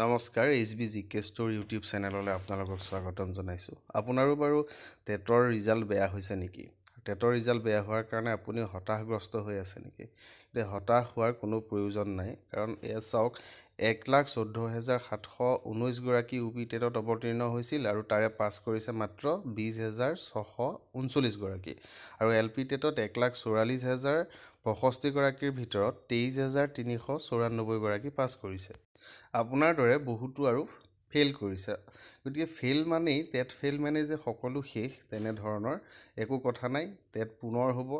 নমস্কাৰ H B G K store YouTube চেনেললৈ আপোনালোকক স্বাগতম জনাইছোঁ আপোনাৰো বাৰু টেটৰ ৰিজাল্ট বেয়া হৈছে নেকি টেটৰ ৰিজাল্ট বেয়া হোৱাৰ কাৰণে আপুনি হতাশগ্ৰস্ত হৈ আছে নেকি এতিয়া হতাশ হোৱাৰ কোনো প্ৰয়োজন নাই কাৰণ এয়া চাওক এক লাখ চৈধ্য হেজাৰ সাতশ ঊনৈছগৰাকী ইউ পি টেটত অৱতীৰ্ণ হৈছিল আৰু তাৰে পাছ কৰিছে মাত্ৰ বিছ হেজাৰ ছশ ঊনচল্লিছগৰাকী আৰু এল পি টেটত এক লাখ চৌৰাল্লিছ হেজাৰ পঁষষ্ঠিগৰাকীৰ ভিতৰত তেইছ হেজাৰ তিনিশ চৌৰান্নব্বৈগৰাকী পাছ কৰিছে আপোনাৰ দৰে বহুতো আৰু ফেইল কৰিছে গতিকে ফেইল মানেই টেট ফেইল মানেই যে সকলো শেষ তেনেধৰণৰ একো কথা নাই টেট পুনৰ হ'ব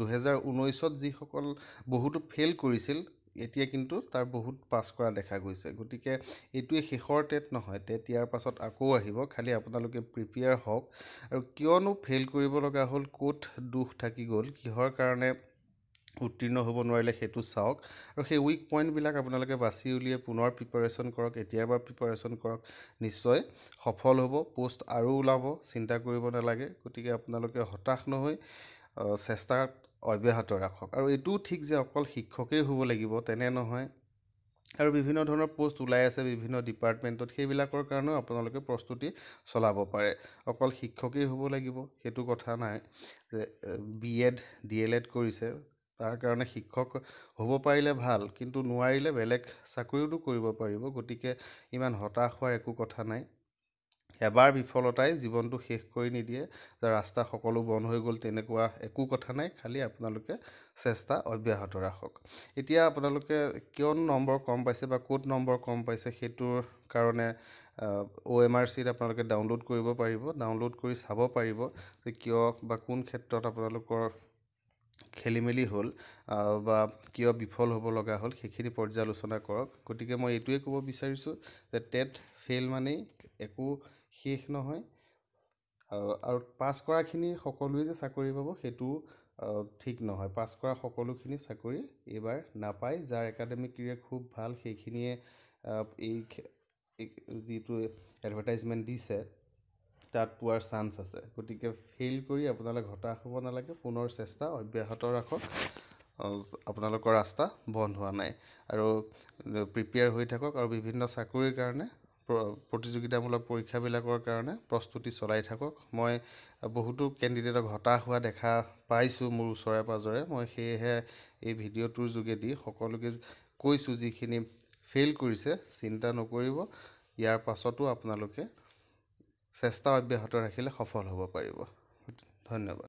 দুহেজাৰ ঊনৈছত যিসকল বহুতো ফেইল কৰিছিল এতিয়া কিন্তু তাৰ বহুত পাছ কৰা দেখা গৈছে গতিকে এইটোৱে শেষৰ টেট নহয় টেট ইয়াৰ পাছত আকৌ আহিব খালী আপোনালোকে প্ৰিপেয়াৰ হওক আৰু কিয়নো ফেইল কৰিব লগা হ'ল ক'ত দুখ থাকি গ'ল কিহৰ কাৰণে উত্তীৰ্ণ হ'ব নোৱাৰিলে সেইটো চাওক আৰু সেই উইক পইণ্টবিলাক আপোনালোকে বাছি উলিয়াই পুনৰ প্ৰিপেৰেশ্যন কৰক এতিয়াৰ পৰা প্ৰিপেৰেশ্যন কৰক নিশ্চয় সফল হ'ব পোষ্ট আৰু ওলাব চিন্তা কৰিব নালাগে গতিকে আপোনালোকে হতাশ নহৈ চেষ্টা অব্যাহত ৰাখক আৰু এইটোও ঠিক যে অকল শিক্ষকেই হ'ব লাগিব তেনে নহয় আৰু বিভিন্ন ধৰণৰ পোষ্ট ওলাই আছে বিভিন্ন ডিপাৰ্টমেণ্টত সেইবিলাকৰ কাৰণেও আপোনালোকে প্ৰস্তুতি চলাব পাৰে অকল শিক্ষকেই হ'ব লাগিব সেইটো কথা নাই যে B Ed D El Ed কৰিছে তাৰ কাৰণে শিক্ষক হ'ব পাৰিলে ভাল কিন্তু নোৱাৰিলে বেলেগ চাকৰিওতো কৰিব পাৰিব গতিকে ইমান হতাশ হোৱাৰ একো কথা নাই এবাৰ বিফলতাই জীৱনটো শেষ কৰি নিদিয়ে যে ৰাস্তা সকলো বন্ধ হৈ গ'ল তেনেকুৱা একো কথা নাই খালি আপোনালোকে চেষ্টা অব্যাহত ৰাখক এতিয়া আপোনালোকে কিয় নম্বৰ কম পাইছে বা ক'ত নম্বৰ কম পাইছে সেইটোৰ কাৰণে অ' এম আৰ চিত আপোনালোকে ডাউনলোড কৰিব পাৰিব ডাউনলোড কৰি চাব পাৰিব যে কিয় বা কোন ক্ষেত্ৰত আপোনালোকৰ খেলিমেলি হ'ল বা কিয় বিফল হ'ব লগা হ'ল সেইখিনি পৰ্যালোচনা কৰক গতিকে মই এইটোৱে ক'ব বিচাৰিছোঁ যে টেট ফেইল মানেই একো শেষ নহয় আৰু পাছ কৰাখিনি সকলোৱে যে চাকৰি পাব সেইটো ঠিক নহয় পাছ কৰা সকলোখিনি চাকৰি এইবাৰ নাপায় যাৰ একাডেমিক কেৰিয়াৰ খুব ভাল সেইখিনিয়ে এই যিটো এডভাৰটাইজমেণ্ট দিছে তাত পোৱাৰ চান্স আছে গতিকে ফেইল কৰি আপোনালোক হতাশ হ'ব নালাগে পুনৰ চেষ্টা অব্যাহত ৰাখক আপোনালোকৰ ৰাস্তা বন্ধ হোৱা নাই আৰু প্ৰিপেয়াৰ হৈ থাকক আৰু বিভিন্ন চাকৰিৰ কাৰণে প্ৰতিযোগিতামূলক পৰীক্ষাবিলাকৰ কাৰণে প্ৰস্তুতি চলাই থাকক মই বহুতো কেণ্ডিডেটক হতাশ হোৱা দেখা পাইছোঁ মোৰ ওচৰে পাঁজৰে মই সেয়েহে এই ভিডিঅ'টোৰ যোগেদি সকলোকে কৈছোঁ যিখিনি ফেইল কৰিছে চিন্তা নকৰিব ইয়াৰ পাছতো আপোনালোকে চেষ্টা অব্যাহত ৰাখিলে সফল হ'ব পাৰিব ধন্যবাদ